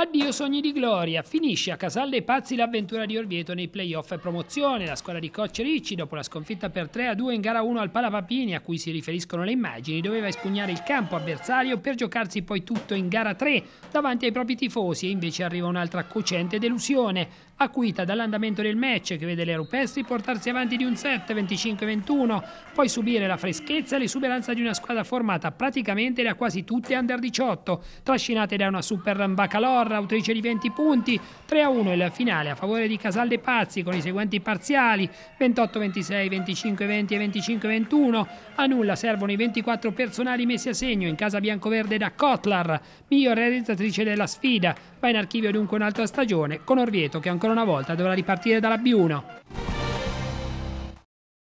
Addio sogni di gloria, finisce a Casal dei Pazzi l'avventura di Orvieto nei playoff e promozione. La squadra di Coach Ricci, dopo la sconfitta per 3-2 in gara 1 al Palapapini, a cui si riferiscono le immagini, doveva espugnare il campo avversario per giocarsi poi tutto in gara 3 davanti ai propri tifosi e invece arriva un'altra cocente delusione, acuita dall'andamento del match che vede le rupestri portarsi avanti di un set 25-21, poi subire la freschezza e l'esuberanza di una squadra formata praticamente da quasi tutte under 18, trascinate da una super Bacalor Ibarra, autrice di 20 punti, 3 a 1 il finale a favore di Casal De Pazzi con i seguenti parziali 28-26, 25-20 e 25-21. A nulla servono i 24 personali messi a segno in casa biancoverde da Kotlar, miglior realizzatrice della sfida. Va in archivio dunque un'altra stagione con Orvieto che ancora una volta dovrà ripartire dalla B1.